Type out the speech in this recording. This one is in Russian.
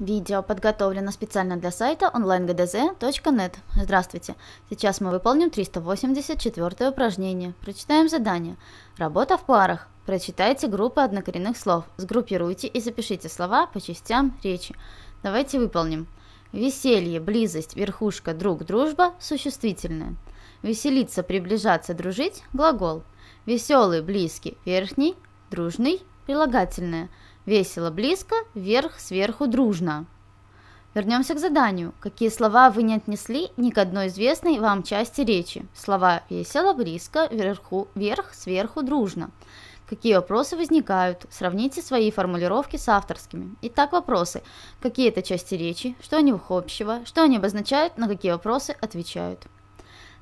Видео подготовлено специально для сайта onlinegdz.net. Здравствуйте! Сейчас мы выполним 384 упражнение. Прочитаем задание. Работа в парах. Прочитайте группы однокоренных слов. Сгруппируйте и запишите слова по частям речи. Давайте выполним. Веселье, близость, верхушка, друг, дружба – существительное. Веселиться, приближаться, дружить – глагол. Веселый, близкий, верхний, дружный, прилагательное. Весело, близко, вверх, сверху, дружно. Вернемся к заданию. Какие слова вы не отнесли ни к одной известной вам части речи? Слова «весело», «близко», «вверху», «вверх», «сверху», «дружно». Какие вопросы возникают? Сравните свои формулировки с авторскими. Итак, вопросы. Какие это части речи? Что они них общего? Что они обозначают? На какие вопросы отвечают?